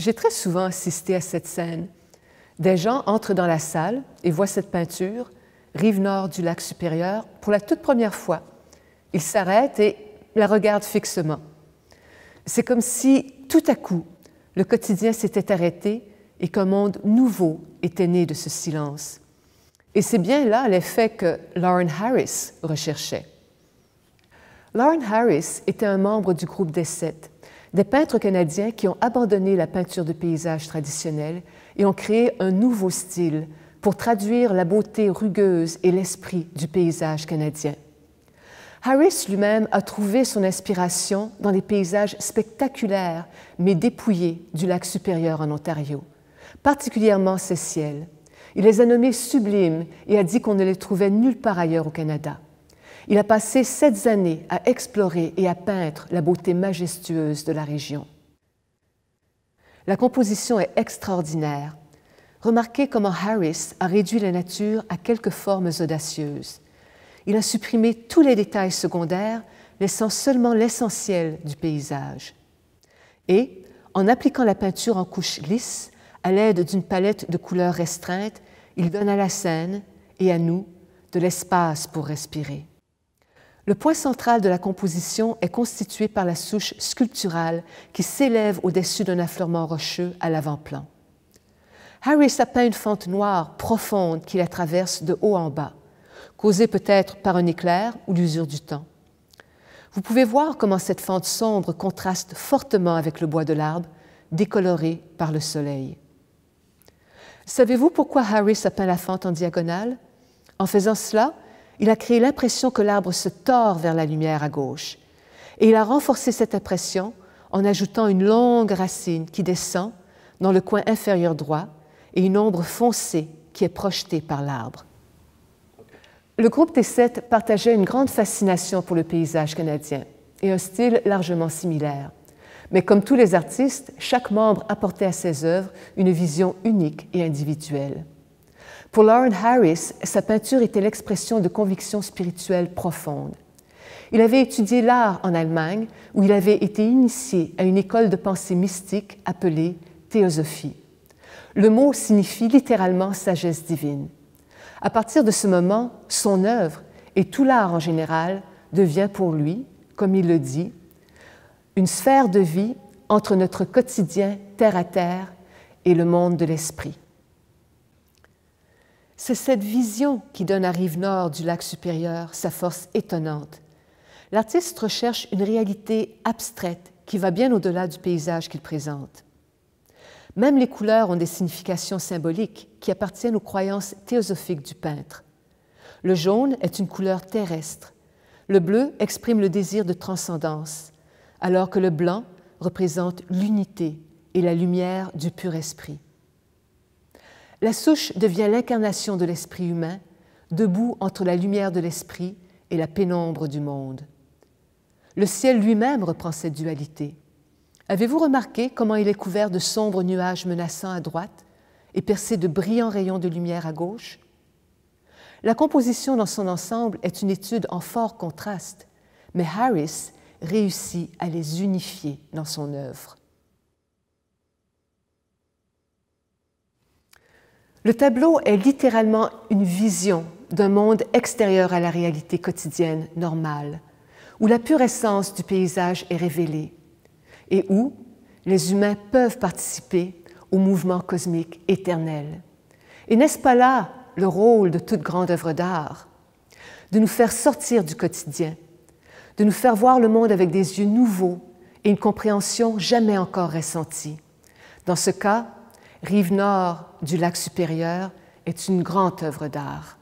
J'ai très souvent assisté à cette scène. Des gens entrent dans la salle et voient cette peinture, rive nord du lac supérieur, pour la toute première fois. Ils s'arrêtent et la regardent fixement. C'est comme si, tout à coup, le quotidien s'était arrêté et qu'un monde nouveau était né de ce silence. Et c'est bien là l'effet que Lauren Harris recherchait. Lauren Harris était un membre du groupe des sept des peintres canadiens qui ont abandonné la peinture de paysage traditionnelle et ont créé un nouveau style pour traduire la beauté rugueuse et l'esprit du paysage canadien. Harris lui-même a trouvé son inspiration dans les paysages spectaculaires mais dépouillés du lac supérieur en Ontario, particulièrement ses ciels. Il les a nommés sublimes et a dit qu'on ne les trouvait nulle part ailleurs au Canada. Il a passé sept années à explorer et à peindre la beauté majestueuse de la région. La composition est extraordinaire. Remarquez comment Harris a réduit la nature à quelques formes audacieuses. Il a supprimé tous les détails secondaires, laissant seulement l'essentiel du paysage. Et, en appliquant la peinture en couches lisses, à l'aide d'une palette de couleurs restreintes, il donne à la scène et à nous de l'espace pour respirer. Le point central de la composition est constitué par la souche sculpturale qui s'élève au-dessus d'un affleurement rocheux à l'avant-plan. Harris a peint une fente noire profonde qui la traverse de haut en bas, causée peut-être par un éclair ou l'usure du temps. Vous pouvez voir comment cette fente sombre contraste fortement avec le bois de l'arbre, décoloré par le soleil. Savez-vous pourquoi Harris a peint la fente en diagonale En faisant cela, il a créé l'impression que l'arbre se tord vers la lumière à gauche. Et il a renforcé cette impression en ajoutant une longue racine qui descend dans le coin inférieur droit et une ombre foncée qui est projetée par l'arbre. Le groupe des sept partageait une grande fascination pour le paysage canadien et un style largement similaire. Mais comme tous les artistes, chaque membre apportait à ses œuvres une vision unique et individuelle. Pour Lauren Harris, sa peinture était l'expression de convictions spirituelles profondes. Il avait étudié l'art en Allemagne, où il avait été initié à une école de pensée mystique appelée théosophie. Le mot signifie littéralement sagesse divine. À partir de ce moment, son œuvre, et tout l'art en général, devient pour lui, comme il le dit, une sphère de vie entre notre quotidien terre à terre et le monde de l'esprit. C'est cette vision qui donne à Rive-Nord du lac supérieur sa force étonnante. L'artiste recherche une réalité abstraite qui va bien au-delà du paysage qu'il présente. Même les couleurs ont des significations symboliques qui appartiennent aux croyances théosophiques du peintre. Le jaune est une couleur terrestre. Le bleu exprime le désir de transcendance, alors que le blanc représente l'unité et la lumière du pur esprit. La souche devient l'incarnation de l'esprit humain, debout entre la lumière de l'esprit et la pénombre du monde. Le ciel lui-même reprend cette dualité. Avez-vous remarqué comment il est couvert de sombres nuages menaçants à droite et percé de brillants rayons de lumière à gauche La composition dans son ensemble est une étude en fort contraste, mais Harris réussit à les unifier dans son œuvre. Le tableau est littéralement une vision d'un monde extérieur à la réalité quotidienne normale, où la pure essence du paysage est révélée et où les humains peuvent participer au mouvement cosmique éternel. Et n'est-ce pas là le rôle de toute grande œuvre d'art De nous faire sortir du quotidien, de nous faire voir le monde avec des yeux nouveaux et une compréhension jamais encore ressentie. Dans ce cas, Rive nord du lac supérieur est une grande œuvre d'art.